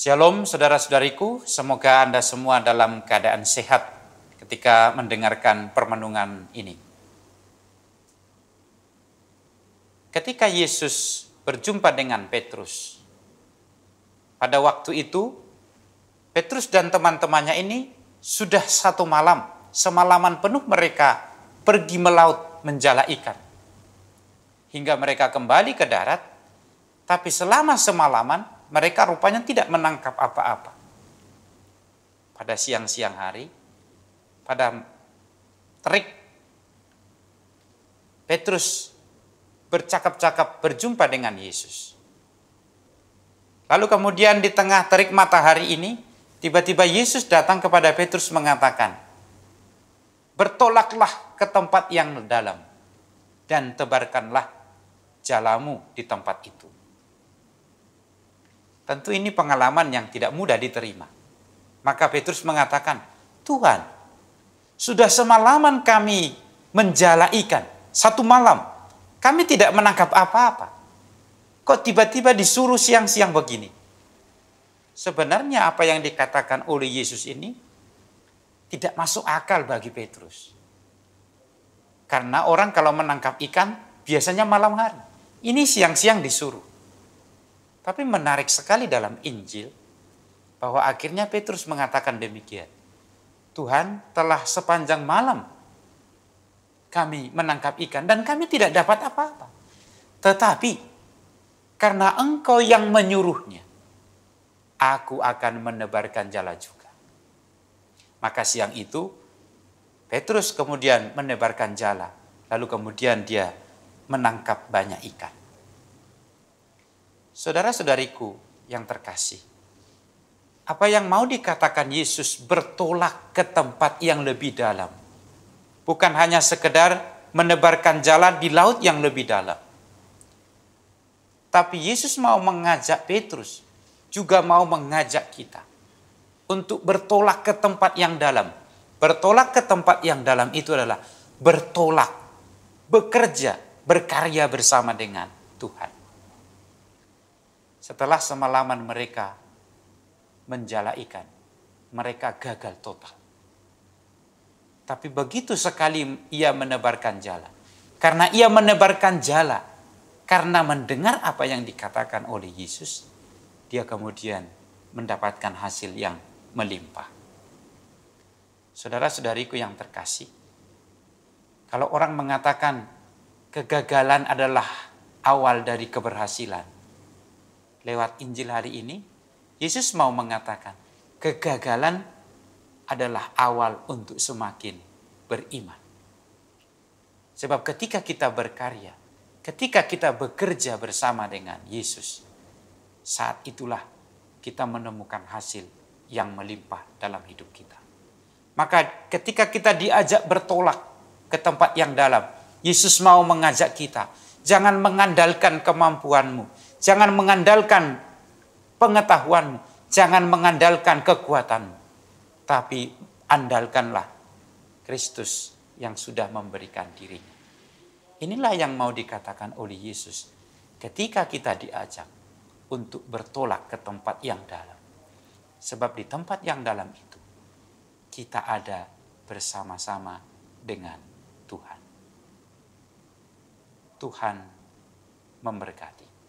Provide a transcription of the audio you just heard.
Shalom saudara-saudariku, semoga Anda semua dalam keadaan sehat ketika mendengarkan permenungan ini. Ketika Yesus berjumpa dengan Petrus, pada waktu itu Petrus dan teman-temannya ini sudah satu malam, semalaman penuh mereka pergi melaut menjala ikan. Hingga mereka kembali ke darat, tapi selama semalaman mereka rupanya tidak menangkap apa-apa. Pada siang-siang hari, pada terik, Petrus bercakap-cakap berjumpa dengan Yesus. Lalu kemudian di tengah terik matahari ini, tiba-tiba Yesus datang kepada Petrus mengatakan, Bertolaklah ke tempat yang dalam, dan tebarkanlah jalamu di tempat itu Tentu ini pengalaman yang tidak mudah diterima. Maka Petrus mengatakan, Tuhan, sudah semalaman kami menjala ikan, satu malam, kami tidak menangkap apa-apa. Kok tiba-tiba disuruh siang-siang begini? Sebenarnya apa yang dikatakan oleh Yesus ini tidak masuk akal bagi Petrus. Karena orang kalau menangkap ikan biasanya malam hari. Ini siang-siang disuruh. Tapi menarik sekali dalam Injil bahwa akhirnya Petrus mengatakan demikian. Tuhan telah sepanjang malam kami menangkap ikan dan kami tidak dapat apa-apa. Tetapi karena engkau yang menyuruhnya, aku akan menebarkan jala juga. Maka siang itu Petrus kemudian menebarkan jala, lalu kemudian dia menangkap banyak ikan. Saudara-saudariku yang terkasih, apa yang mau dikatakan Yesus bertolak ke tempat yang lebih dalam. Bukan hanya sekedar menebarkan jalan di laut yang lebih dalam. Tapi Yesus mau mengajak Petrus, juga mau mengajak kita untuk bertolak ke tempat yang dalam. Bertolak ke tempat yang dalam itu adalah bertolak, bekerja, berkarya bersama dengan Tuhan. Setelah semalaman mereka menjala ikan, mereka gagal total. Tapi begitu sekali ia menebarkan jala. Karena ia menebarkan jala, karena mendengar apa yang dikatakan oleh Yesus, dia kemudian mendapatkan hasil yang melimpah. Saudara-saudariku yang terkasih, kalau orang mengatakan kegagalan adalah awal dari keberhasilan, lewat Injil hari ini, Yesus mau mengatakan, kegagalan adalah awal untuk semakin beriman. Sebab ketika kita berkarya, ketika kita bekerja bersama dengan Yesus, saat itulah kita menemukan hasil yang melimpah dalam hidup kita. Maka ketika kita diajak bertolak ke tempat yang dalam, Yesus mau mengajak kita, jangan mengandalkan kemampuanmu, Jangan mengandalkan pengetahuan, jangan mengandalkan kekuatan, tapi andalkanlah Kristus yang sudah memberikan dirinya. Inilah yang mau dikatakan oleh Yesus ketika kita diajak untuk bertolak ke tempat yang dalam. Sebab di tempat yang dalam itu kita ada bersama-sama dengan Tuhan. Tuhan memberkati.